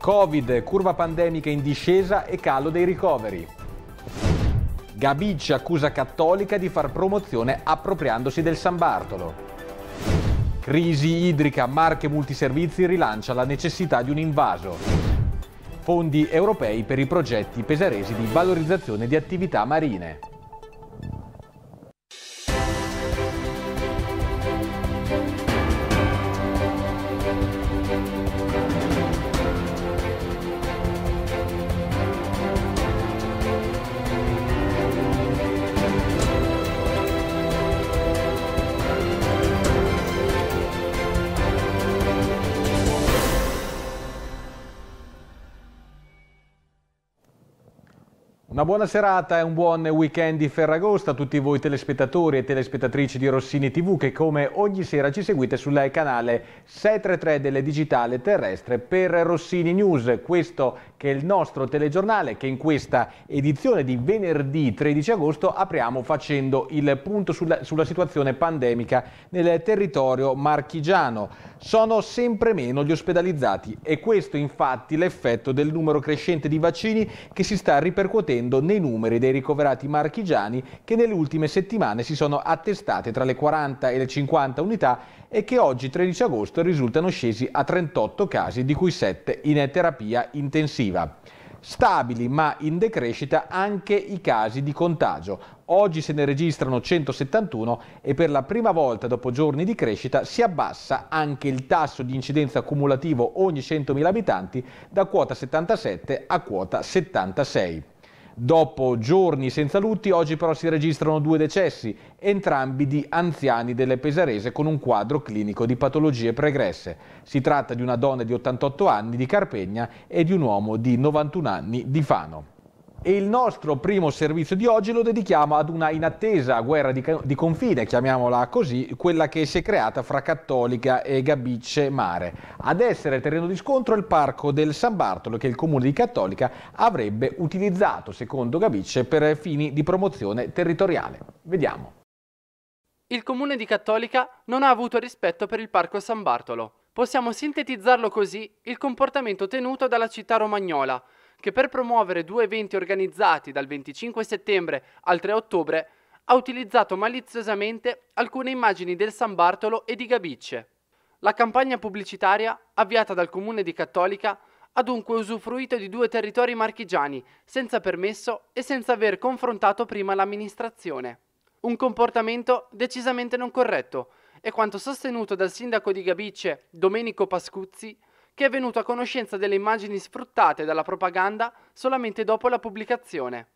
Covid, curva pandemica in discesa e calo dei ricoveri. Gabicci accusa Cattolica di far promozione appropriandosi del San Bartolo. Crisi idrica, Marche Multiservizi rilancia la necessità di un invaso. Fondi europei per i progetti pesaresi di valorizzazione di attività marine. Una buona serata e un buon weekend di Ferragosta a tutti voi telespettatori e telespettatrici di Rossini TV che come ogni sera ci seguite sul canale 633 delle digitale terrestre per Rossini News. Questo che è il nostro telegiornale che in questa edizione di venerdì 13 agosto apriamo facendo il punto sulla, sulla situazione pandemica nel territorio marchigiano. Sono sempre meno gli ospedalizzati e questo infatti l'effetto del numero crescente di vaccini che si sta ripercuotendo crescendo nei numeri dei ricoverati marchigiani che nelle ultime settimane si sono attestate tra le 40 e le 50 unità e che oggi 13 agosto risultano scesi a 38 casi, di cui 7 in terapia intensiva. Stabili ma in decrescita anche i casi di contagio. Oggi se ne registrano 171 e per la prima volta dopo giorni di crescita si abbassa anche il tasso di incidenza cumulativo ogni 100.000 abitanti da quota 77 a quota 76. Dopo giorni senza lutti, oggi però si registrano due decessi, entrambi di anziani delle Pesarese con un quadro clinico di patologie pregresse. Si tratta di una donna di 88 anni di Carpegna e di un uomo di 91 anni di Fano. E il nostro primo servizio di oggi lo dedichiamo ad una inattesa guerra di, di confine, chiamiamola così, quella che si è creata fra Cattolica e Gabicce Mare. Ad essere terreno di scontro è il parco del San Bartolo che il comune di Cattolica avrebbe utilizzato, secondo Gabicce, per fini di promozione territoriale. Vediamo. Il comune di Cattolica non ha avuto rispetto per il parco San Bartolo. Possiamo sintetizzarlo così il comportamento tenuto dalla città romagnola, che per promuovere due eventi organizzati dal 25 settembre al 3 ottobre ha utilizzato maliziosamente alcune immagini del San Bartolo e di Gabicce. La campagna pubblicitaria, avviata dal comune di Cattolica, ha dunque usufruito di due territori marchigiani, senza permesso e senza aver confrontato prima l'amministrazione. Un comportamento decisamente non corretto, e quanto sostenuto dal sindaco di Gabicce, Domenico Pascuzzi, che è venuto a conoscenza delle immagini sfruttate dalla propaganda solamente dopo la pubblicazione.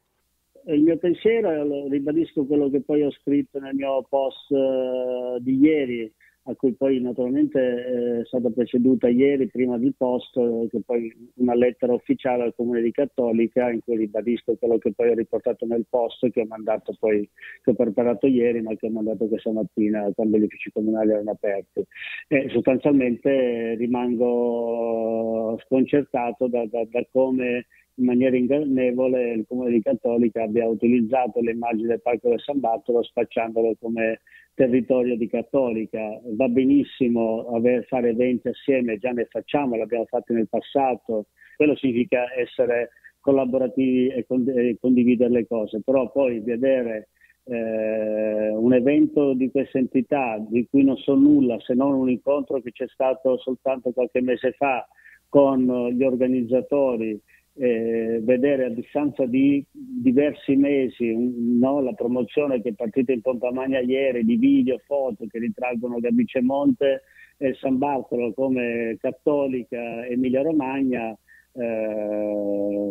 Il mio pensiero, ribadisco quello che poi ho scritto nel mio post eh, di ieri, a cui poi naturalmente eh, è stata preceduta ieri, prima di post, eh, che poi una lettera ufficiale al Comune di Cattolica in cui ribadisco quello che poi ho riportato nel post che ho mandato poi, che ho preparato ieri ma che ho mandato questa mattina quando gli uffici comunali erano aperti. E sostanzialmente rimango sconcertato da, da, da come in maniera ingannevole il Comune di Cattolica abbia utilizzato le immagini del Parco del San Bartolo spacciandolo come territorio di Cattolica. Va benissimo aver, fare eventi assieme, già ne facciamo, l'abbiamo fatto nel passato. Quello significa essere collaborativi e, cond- e condividere le cose, però poi vedere eh, un evento di questa entità di cui non so nulla se non un incontro che c'è stato soltanto qualche mese fa con gli organizzatori eh, vedere a distanza di diversi mesi no? la promozione che è partita in Pontamagna ieri di video, foto che ritraggono Gabicemonte e San Bartolo come cattolica Emilia Romagna eh,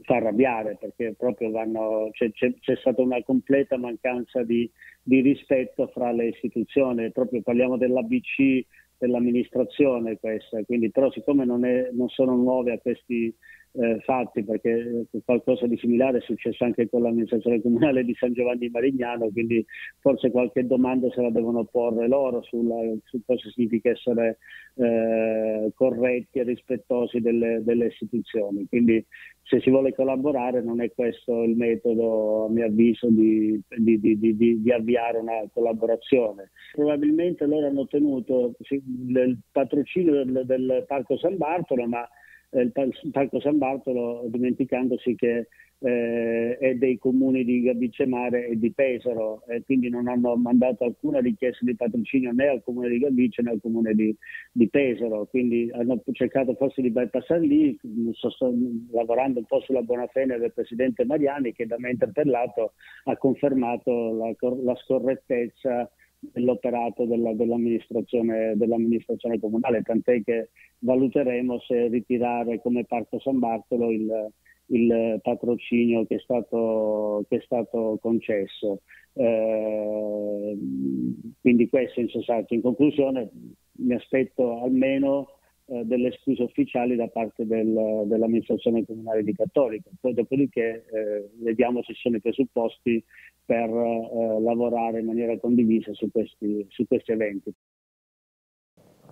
fa arrabbiare perché proprio vanno, c'è, c'è, c'è, stata una completa mancanza di, di rispetto fra le istituzioni, proprio parliamo dell'ABC dell'amministrazione questa, quindi, però siccome non, è, non sono nuove a questi, eh, fatti perché eh, qualcosa di similare è successo anche con l'amministrazione comunale di San Giovanni Marignano, quindi forse qualche domanda se la devono porre loro sulla, su cosa significa essere eh, corretti e rispettosi delle, delle, istituzioni. Quindi se si vuole collaborare non è questo il metodo, a mio avviso, di, di, di, di avviare una collaborazione. Probabilmente loro hanno ottenuto il patrocinio del, del Parco San Bartolo, ma eh, il Parco San Bartolo, dimenticandosi che eh, è dei comuni di Gabicemare e di Pesaro, e quindi non hanno mandato alcuna richiesta di patrocinio né al comune di Gabice né al comune di, di Pesaro, quindi hanno cercato forse di bypassare lì, sto, lavorando un po' sulla buona fede del presidente Mariani che da me interpellato ha confermato la, la scorrettezza dell'operato della, dell'amministrazione, dell'amministrazione, comunale, tant'è che valuteremo se ritirare come Parco San Bartolo il, il patrocinio che è stato, che è stato concesso. Eh, quindi questo in In conclusione mi aspetto almeno eh, delle scuse ufficiali da parte del, dell'amministrazione comunale di Cattolica. Poi dopodiché eh, vediamo se ci sono i presupposti per eh, lavorare in maniera condivisa su questi, su questi eventi.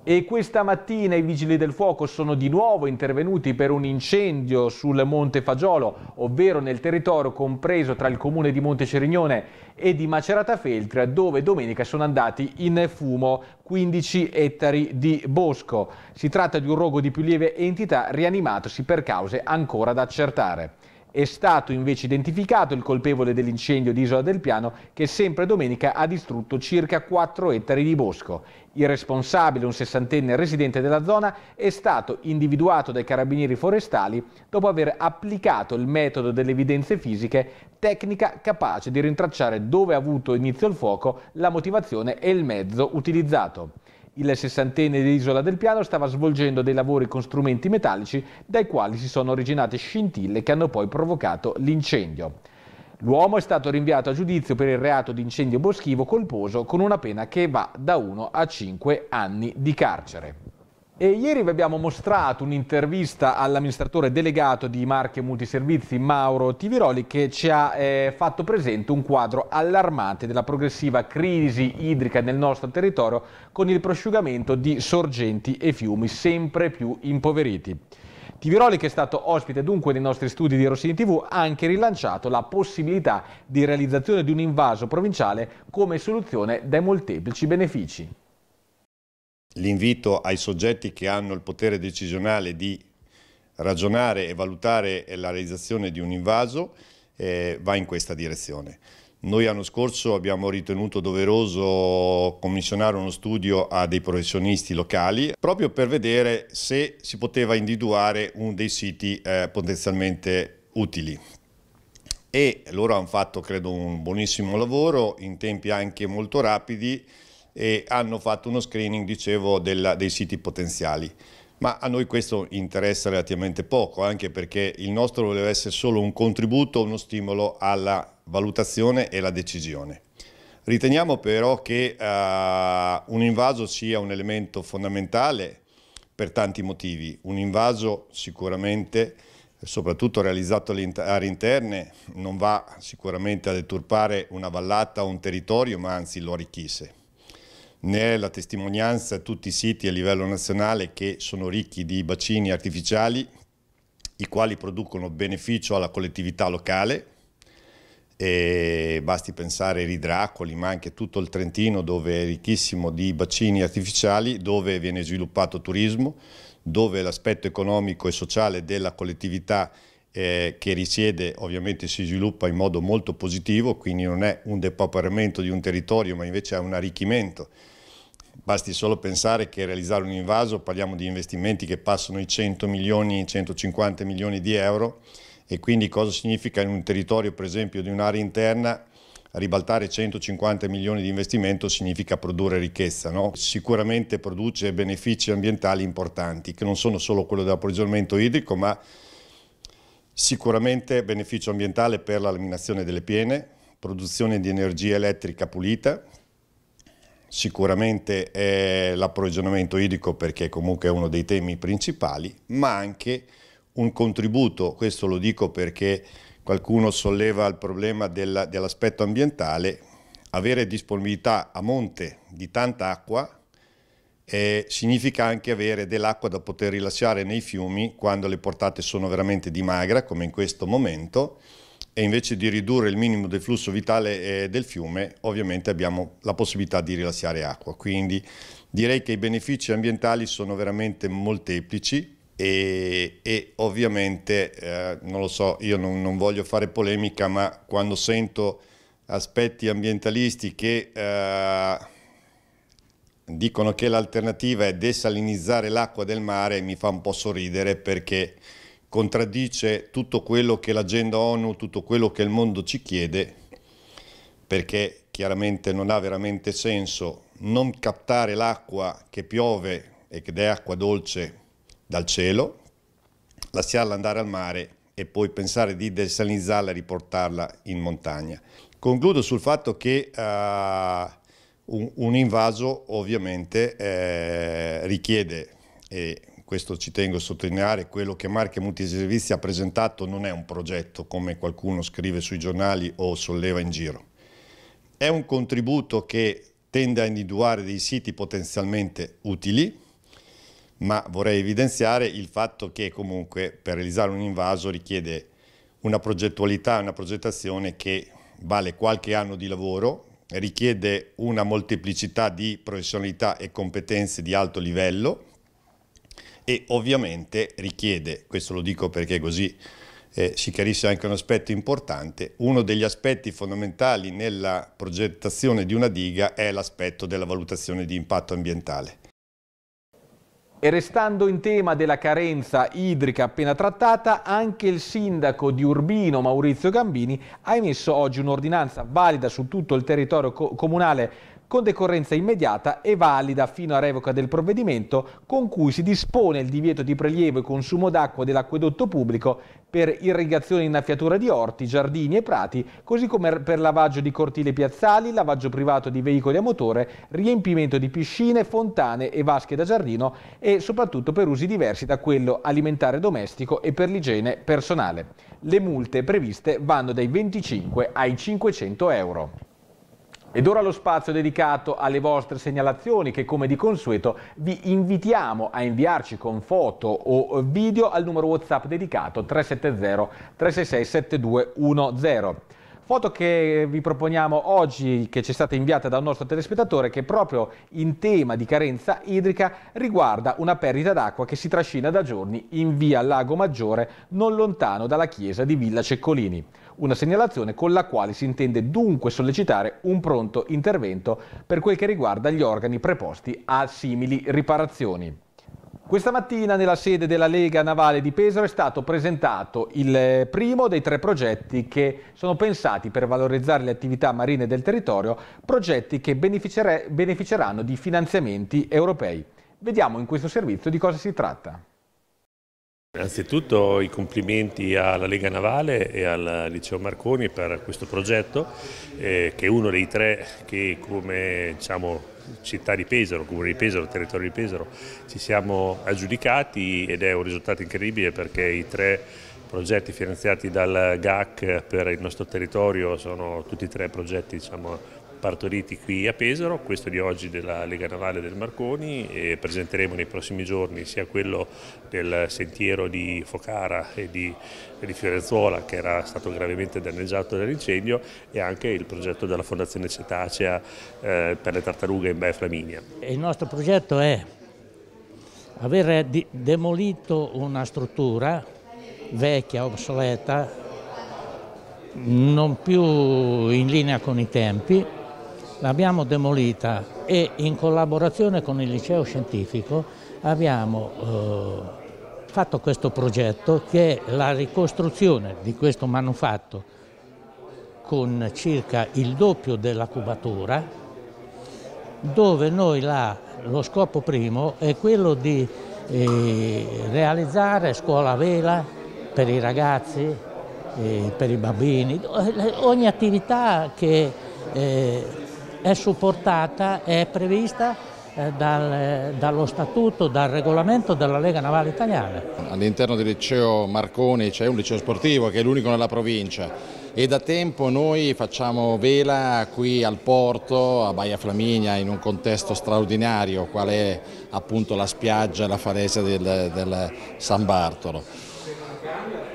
E questa mattina i vigili del fuoco sono di nuovo intervenuti per un incendio sul Monte Fagiolo, ovvero nel territorio compreso tra il comune di Monte Cerignone e di Macerata Feltria, dove domenica sono andati in fumo 15 ettari di bosco. Si tratta di un rogo di più lieve entità rianimatosi per cause ancora da accertare è stato invece identificato il colpevole dell'incendio di Isola del Piano che sempre domenica ha distrutto circa 4 ettari di bosco. Il responsabile, un sessantenne residente della zona, è stato individuato dai carabinieri forestali dopo aver applicato il metodo delle evidenze fisiche, tecnica capace di rintracciare dove ha avuto inizio il fuoco, la motivazione e il mezzo utilizzato. Il sessantenne dell'isola del Piano stava svolgendo dei lavori con strumenti metallici dai quali si sono originate scintille che hanno poi provocato l'incendio. L'uomo è stato rinviato a giudizio per il reato di incendio boschivo colposo con una pena che va da 1 a 5 anni di carcere. E ieri vi abbiamo mostrato un'intervista all'amministratore delegato di Marche Multiservizi Mauro Tiviroli che ci ha eh, fatto presente un quadro allarmante della progressiva crisi idrica nel nostro territorio con il prosciugamento di sorgenti e fiumi sempre più impoveriti. Tiviroli, che è stato ospite dunque dei nostri studi di Rossini TV, ha anche rilanciato la possibilità di realizzazione di un invaso provinciale come soluzione dai molteplici benefici l'invito ai soggetti che hanno il potere decisionale di ragionare e valutare la realizzazione di un invaso eh, va in questa direzione. Noi l'anno scorso abbiamo ritenuto doveroso commissionare uno studio a dei professionisti locali proprio per vedere se si poteva individuare uno dei siti eh, potenzialmente utili. E loro hanno fatto, credo, un buonissimo lavoro in tempi anche molto rapidi e hanno fatto uno screening, dicevo, della, dei siti potenziali. Ma a noi questo interessa relativamente poco, anche perché il nostro voleva essere solo un contributo, uno stimolo alla valutazione e alla decisione. Riteniamo però che uh, un invaso sia un elemento fondamentale per tanti motivi. Un invaso sicuramente, soprattutto realizzato alle aree interne, non va sicuramente a deturpare una vallata o un territorio, ma anzi lo arricchisce ne è la testimonianza tutti i siti a livello nazionale che sono ricchi di bacini artificiali, i quali producono beneficio alla collettività locale, e basti pensare ai Ridracoli, ma anche tutto il Trentino dove è ricchissimo di bacini artificiali, dove viene sviluppato turismo, dove l'aspetto economico e sociale della collettività è eh, che risiede ovviamente si sviluppa in modo molto positivo, quindi non è un depauperamento di un territorio ma invece è un arricchimento. Basti solo pensare che realizzare un invaso, parliamo di investimenti che passano i 100 milioni, i 150 milioni di euro e quindi cosa significa in un territorio per esempio di un'area interna ribaltare 150 milioni di investimento significa produrre ricchezza, no? sicuramente produce benefici ambientali importanti che non sono solo quello dell'approvvigionamento idrico ma Sicuramente beneficio ambientale per la laminazione delle piene, produzione di energia elettrica pulita, sicuramente l'approvvigionamento idrico perché comunque è uno dei temi principali, ma anche un contributo, questo lo dico perché qualcuno solleva il problema dell'aspetto ambientale, avere disponibilità a monte di tanta acqua eh, significa anche avere dell'acqua da poter rilasciare nei fiumi quando le portate sono veramente di magra, come in questo momento, e invece di ridurre il minimo del flusso vitale eh, del fiume, ovviamente abbiamo la possibilità di rilasciare acqua. Quindi direi che i benefici ambientali sono veramente molteplici e, e ovviamente, eh, non lo so, io non, non voglio fare polemica, ma quando sento aspetti ambientalisti che eh, dicono che l'alternativa è desalinizzare l'acqua del mare, e mi fa un po' sorridere perché contraddice tutto quello che l'agenda ONU, tutto quello che il mondo ci chiede, perché chiaramente non ha veramente senso non captare l'acqua che piove e che è acqua dolce dal cielo, lasciarla andare al mare e poi pensare di desalinizzarla e riportarla in montagna. Concludo sul fatto che uh, un, un invaso ovviamente eh, richiede, e questo ci tengo a sottolineare, quello che Marche Multiservizi ha presentato non è un progetto come qualcuno scrive sui giornali o solleva in giro. È un contributo che tende a individuare dei siti potenzialmente utili, ma vorrei evidenziare il fatto che comunque per realizzare un invaso richiede una progettualità, una progettazione che vale qualche anno di lavoro richiede una molteplicità di professionalità e competenze di alto livello e ovviamente richiede, questo lo dico perché così eh, si chiarisce anche un aspetto importante, uno degli aspetti fondamentali nella progettazione di una diga è l'aspetto della valutazione di impatto ambientale. E restando in tema della carenza idrica appena trattata, anche il sindaco di Urbino Maurizio Gambini ha emesso oggi un'ordinanza valida su tutto il territorio co comunale con decorrenza immediata e valida fino a revoca del provvedimento con cui si dispone il divieto di prelievo e consumo d'acqua dell'acquedotto pubblico per irrigazione e innaffiatura di orti, giardini e prati, così come per lavaggio di cortili piazzali, lavaggio privato di veicoli a motore, riempimento di piscine, fontane e vasche da giardino e soprattutto per usi diversi da quello alimentare domestico e per l'igiene personale. Le multe previste vanno dai 25 ai 500 euro. Ed ora lo spazio dedicato alle vostre segnalazioni che come di consueto vi invitiamo a inviarci con foto o video al numero WhatsApp dedicato 370 366 7210. Foto che vi proponiamo oggi, che ci è stata inviata da un nostro telespettatore, che proprio in tema di carenza idrica riguarda una perdita d'acqua che si trascina da giorni in via Lago Maggiore, non lontano dalla chiesa di Villa Ceccolini. Una segnalazione con la quale si intende dunque sollecitare un pronto intervento per quel che riguarda gli organi preposti a simili riparazioni. Questa mattina nella sede della Lega Navale di Pesaro è stato presentato il eh, primo dei tre progetti che sono pensati per valorizzare le attività marine del territorio, progetti che beneficeranno di finanziamenti europei. Vediamo in questo servizio di cosa si tratta. Innanzitutto i complimenti alla Lega Navale e al Liceo Marconi per questo progetto, eh, che è uno dei tre che come diciamo, città di Pesaro, comune di Pesaro, territorio di Pesaro, ci siamo aggiudicati ed è un risultato incredibile perché i tre progetti finanziati dal GAC per il nostro territorio sono tutti e tre progetti diciamo, partoriti qui a Pesaro, questo di oggi della Lega Navale del Marconi e presenteremo nei prossimi giorni sia quello del sentiero di Focara e di, di Fiorenzuola che era stato gravemente danneggiato dall'incendio e anche il progetto della Fondazione Cetacea eh, per le tartarughe in Baia Flaminia. Il nostro progetto è aver demolito una struttura vecchia, obsoleta, non più in linea con i tempi, l'abbiamo demolita e in collaborazione con il liceo scientifico abbiamo eh, fatto questo progetto che è la ricostruzione di questo manufatto con circa il doppio della cubatura dove noi la, lo scopo primo è quello di eh, realizzare scuola a vela per i ragazzi, eh, per i bambini, eh, ogni attività che eh, è supportata, è prevista eh, dal, eh, dallo statuto, dal regolamento della Lega Navale Italiana. All'interno del liceo Marconi c'è un liceo sportivo che è l'unico nella provincia e da tempo noi facciamo vela qui al porto, a Baia Flaminia, in un contesto straordinario qual è appunto la spiaggia, la falesia del, del San Bartolo.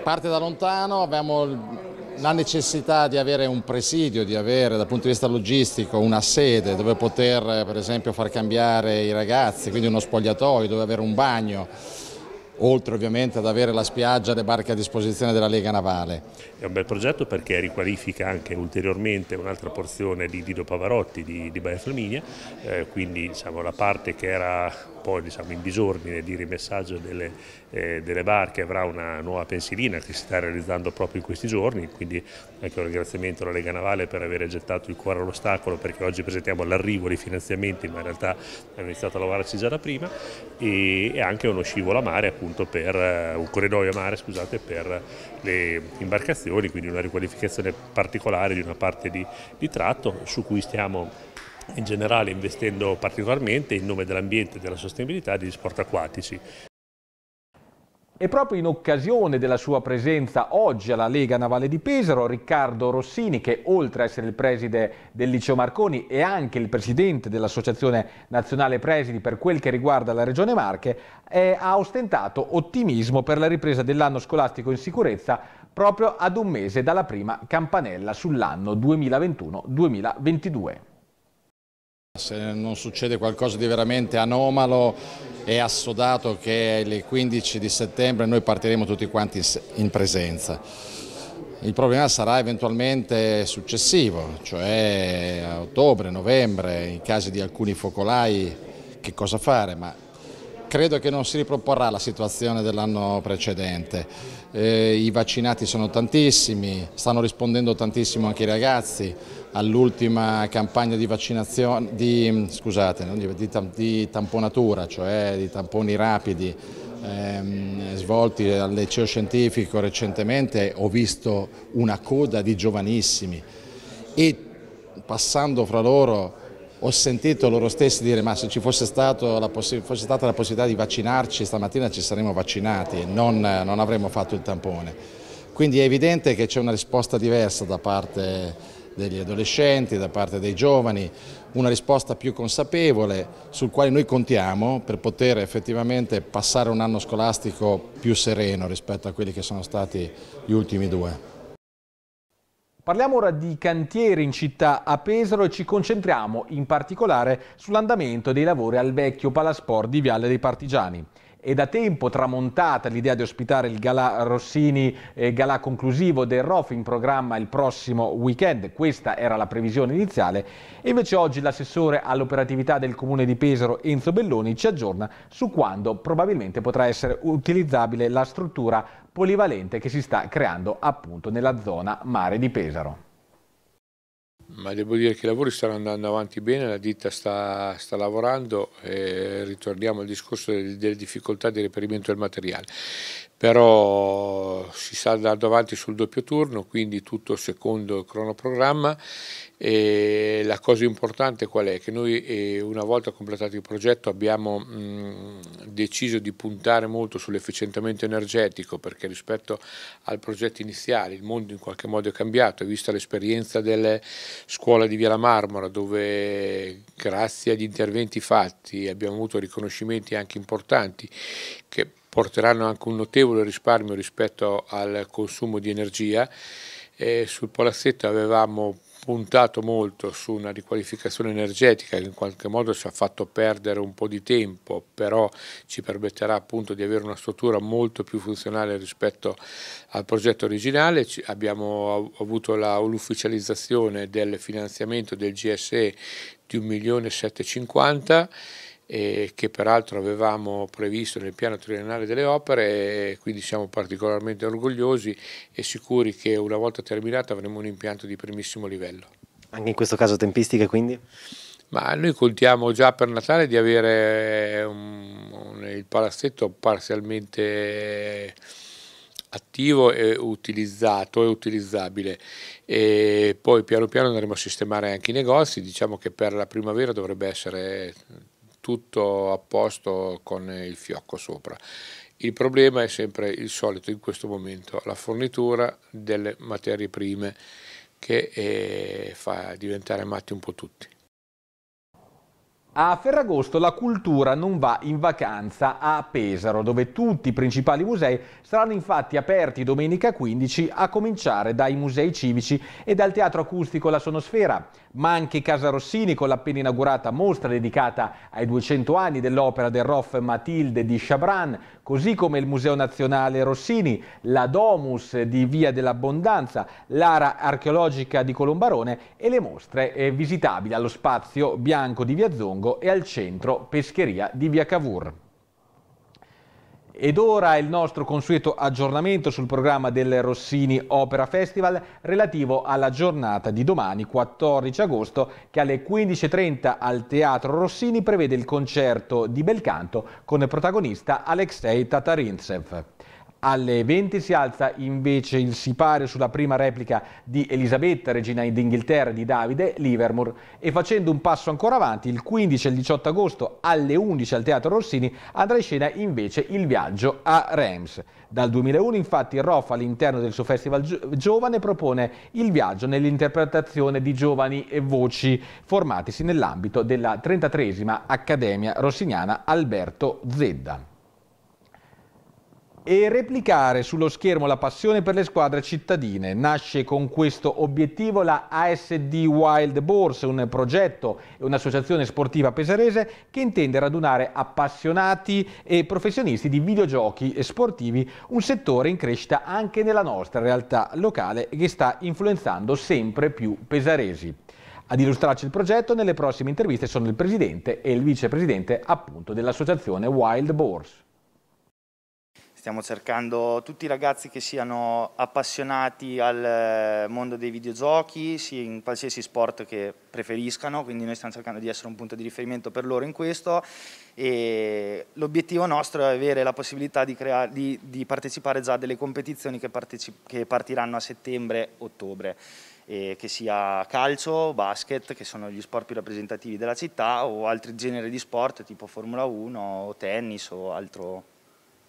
Parte da lontano, abbiamo la necessità di avere un presidio, di avere dal punto di vista logistico una sede dove poter eh, per esempio far cambiare i ragazzi, quindi uno spogliatoio, dove avere un bagno oltre ovviamente ad avere la spiaggia e le barche a disposizione della Lega Navale. È un bel progetto perché riqualifica anche ulteriormente un'altra porzione di Dido Pavarotti di, di Baia Flaminia, eh, quindi diciamo, la parte che era poi diciamo, in disordine di rimessaggio delle, eh, delle, barche avrà una nuova pensilina che si sta realizzando proprio in questi giorni, quindi anche un ringraziamento alla Lega Navale per aver gettato il cuore all'ostacolo perché oggi presentiamo l'arrivo dei finanziamenti ma in realtà hanno iniziato a lavorarci già da prima e, e anche uno scivolo a mare appunto per eh, un corridoio a mare scusate, per le imbarcazioni, quindi una riqualificazione particolare di una parte di, di tratto su cui stiamo in generale investendo particolarmente in nome dell'ambiente e della sostenibilità degli sport acquatici. E proprio in occasione della sua presenza oggi alla Lega Navale di Pesaro, Riccardo Rossini, che oltre a essere il preside del Liceo Marconi e anche il presidente dell'Associazione Nazionale Presidi per quel che riguarda la Regione Marche, è, ha ostentato ottimismo per la ripresa dell'anno scolastico in sicurezza proprio ad un mese dalla prima campanella sull'anno 2021-2022. Se non succede qualcosa di veramente anomalo e assodato che il 15 di settembre noi partiremo tutti quanti in presenza. Il problema sarà eventualmente successivo, cioè a eh, ottobre, novembre, in caso di alcuni focolai che cosa fare, ma Credo che non si riproporrà la situazione dell'anno precedente. Eh, I vaccinati sono tantissimi, stanno rispondendo tantissimo anche i ragazzi all'ultima campagna di, di, mm, scusate, di, di tamponatura, cioè di tamponi rapidi ehm, svolti al liceo scientifico recentemente. Ho visto una coda di giovanissimi e passando fra loro ho sentito loro stessi dire ma se ci fosse, fosse, stata la possibilità di vaccinarci stamattina ci saremmo vaccinati e non, non avremmo fatto il tampone. Quindi è evidente che c'è una risposta diversa da parte degli adolescenti, da parte dei giovani, una risposta più consapevole sul quale noi contiamo per poter effettivamente passare un anno scolastico più sereno rispetto a quelli che sono stati gli ultimi due. Parliamo ora di cantieri in città a Pesaro e ci concentriamo in particolare sull'andamento dei lavori al vecchio Palasport di Viale dei Partigiani. È da tempo tramontata l'idea di ospitare il Galà Rossini, eh, Galà conclusivo del ROF in programma il prossimo weekend. Questa era la previsione iniziale. E invece oggi l'assessore all'operatività del Comune di Pesaro, Enzo Belloni, ci aggiorna su quando probabilmente potrà essere utilizzabile la struttura polivalente che si sta creando appunto nella zona mare di Pesaro. Ma devo dire che i lavori stanno andando avanti bene, la ditta sta, sta lavorando, e ritorniamo al discorso delle, delle, difficoltà di reperimento del materiale, però si sta andando avanti sul doppio turno, quindi tutto secondo il cronoprogramma e la cosa importante qual è? Che noi eh, una volta completato il progetto abbiamo mm, deciso di puntare molto sull'efficientamento energetico perché rispetto al progetto iniziale il mondo in qualche modo è cambiato, vista l'esperienza delle scuole di Via la Marmora dove grazie agli interventi fatti abbiamo avuto riconoscimenti anche importanti che porteranno anche un notevole risparmio rispetto al consumo di energia. E sul palazzetto avevamo puntato molto su una riqualificazione energetica che in qualche modo ci ha fatto perdere un po' di tempo, però ci permetterà appunto di avere una struttura molto più funzionale rispetto al progetto originale. Abbiamo avuto l'ufficializzazione del finanziamento del GSE di 1.750.000 e che peraltro avevamo previsto nel piano triennale delle opere, quindi siamo particolarmente orgogliosi e sicuri che una volta terminato avremo un impianto di primissimo livello. Anche in questo caso tempistiche quindi? Ma noi contiamo già per Natale di avere un, un, il palazzetto parzialmente attivo e utilizzato e utilizzabile e poi piano piano andremo a sistemare anche i negozi diciamo che per la primavera dovrebbe essere tutto a posto con il fiocco sopra. Il problema è sempre il solito in questo momento, la fornitura delle materie prime che eh, fa diventare matti un po' tutti. A Ferragosto la cultura non va in vacanza a Pesaro, dove tutti i principali musei saranno infatti aperti domenica 15, a cominciare dai musei civici e dal teatro acustico La Sonosfera, ma anche Casa Rossini con l'appena inaugurata mostra dedicata ai 200 anni dell'opera del Roff Matilde di Chabran, così come il Museo Nazionale Rossini, la Domus di Via dell'Abbondanza, l'ara archeologica di Colombarone e le mostre eh, visitabili allo spazio bianco di Via Zongo Longo e al centro Pescheria di Via Cavour. Ed ora il nostro consueto aggiornamento sul programma del Rossini Opera Festival relativo alla giornata di domani 14 agosto che alle 15.30 al Teatro Rossini prevede il concerto di bel canto con protagonista Alexei Tatarinsev. Alle 20 si alza invece il sipario sulla prima replica di Elisabetta, regina d'Inghilterra, di Davide Livermore e facendo un passo ancora avanti, il 15 e il 18 agosto alle 11 al Teatro Rossini andrà in scena invece il viaggio a Reims. Dal 2001 infatti Roff all'interno del suo Festival Giovane propone il viaggio nell'interpretazione di giovani e voci formatisi nell'ambito della 33 esima Accademia Rossiniana Alberto Zedda e replicare sullo schermo la passione per le squadre cittadine. Nasce con questo obiettivo la ASD Wild Bourse, un progetto e un'associazione sportiva pesarese che intende radunare appassionati e professionisti di videogiochi e sportivi, un settore in crescita anche nella nostra realtà locale che sta influenzando sempre più pesaresi. Ad illustrarci il progetto nelle prossime interviste sono il presidente e il vicepresidente appunto dell'associazione Wild Bourse. Stiamo cercando tutti i ragazzi che siano appassionati al eh, mondo dei videogiochi, in qualsiasi sport che preferiscano, quindi noi stiamo cercando di essere un punto di riferimento per loro in questo e l'obiettivo nostro è avere la possibilità di, di, di partecipare già a delle competizioni che, che partiranno a settembre-ottobre che sia calcio, basket, che sono gli sport più rappresentativi della città, o altri generi di sport tipo Formula 1 o tennis o altro.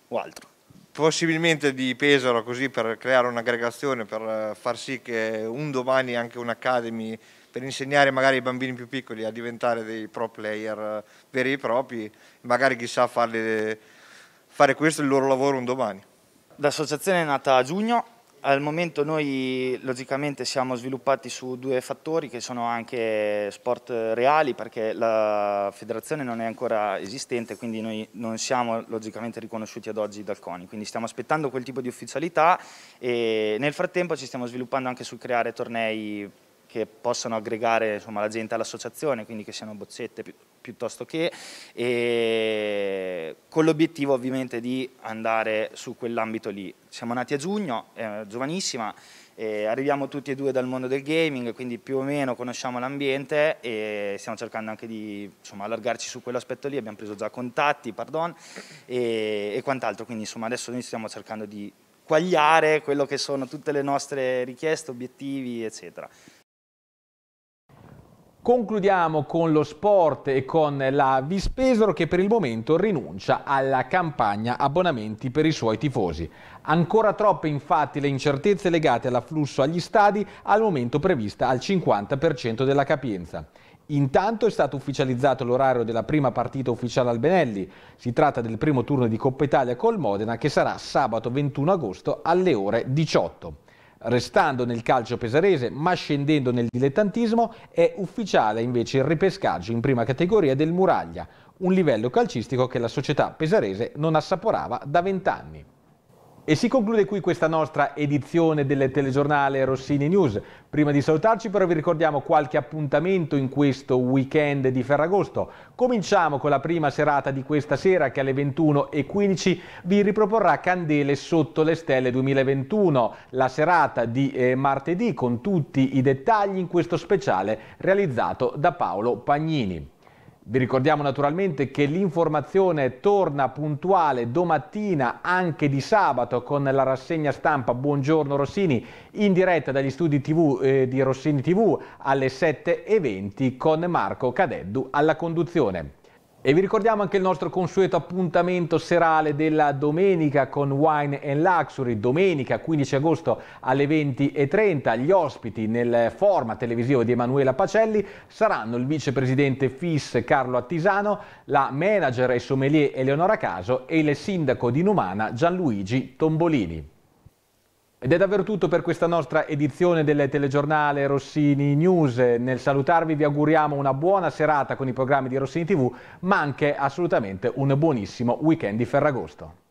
O altro possibilmente di Pesaro così per creare un'aggregazione, per eh, far sì che un domani anche un'academy per insegnare magari ai bambini più piccoli a diventare dei pro player eh, veri e propri, magari chissà farle, fare questo il loro lavoro un domani. L'associazione è nata a giugno, al momento noi logicamente siamo sviluppati su due fattori che sono anche sport reali perché la federazione non è ancora esistente quindi noi non siamo logicamente riconosciuti ad oggi dal CONI quindi stiamo aspettando quel tipo di ufficialità e nel frattempo ci stiamo sviluppando anche sul creare tornei che possano aggregare insomma, la gente all'associazione, quindi che siano bozzette pi piuttosto che, e con l'obiettivo ovviamente di andare su quell'ambito lì. Siamo nati a giugno, eh, giovanissima, eh, arriviamo tutti e due dal mondo del gaming, quindi più o meno conosciamo l'ambiente e stiamo cercando anche di insomma, allargarci su quell'aspetto lì, abbiamo preso già contatti pardon, e, e quant'altro, quindi insomma, adesso noi stiamo cercando di quagliare quello che sono tutte le nostre richieste, obiettivi, eccetera. Concludiamo con lo sport e con la Vispesero che per il momento rinuncia alla campagna abbonamenti per i suoi tifosi. Ancora troppe infatti le incertezze legate all'afflusso agli stadi al momento prevista al 50% della capienza. Intanto è stato ufficializzato l'orario della prima partita ufficiale al Benelli. Si tratta del primo turno di Coppa Italia col Modena che sarà sabato 21 agosto alle ore 18. Restando nel calcio pesarese ma scendendo nel dilettantismo è ufficiale invece il ripescaggio in prima categoria del Muraglia, un livello calcistico che la società pesarese non assaporava da vent'anni. E si conclude qui questa nostra edizione del telegiornale Rossini News. Prima di salutarci però vi ricordiamo qualche appuntamento in questo weekend di Ferragosto. Cominciamo con la prima serata di questa sera che alle 21.15 vi riproporrà Candele sotto le stelle 2021, la serata di eh, martedì con tutti i dettagli in questo speciale realizzato da Paolo Pagnini. Vi ricordiamo naturalmente che l'informazione torna puntuale domattina anche di sabato con la rassegna stampa Buongiorno Rossini in diretta dagli studi TV, eh, di Rossini TV alle 7.20 con Marco Cadeddu alla conduzione. E vi ricordiamo anche il nostro consueto appuntamento serale della domenica con Wine and Luxury, domenica 15 agosto alle 20.30. Gli ospiti nel format televisivo di Emanuela Pacelli saranno il vicepresidente FIS Carlo Attisano, la manager e sommelier Eleonora Caso e il sindaco di Numana Gianluigi Tombolini. Ed è davvero tutto per questa nostra edizione del telegiornale Rossini News. Nel salutarvi vi auguriamo una buona serata con i programmi di Rossini TV, ma anche assolutamente un buonissimo weekend di Ferragosto.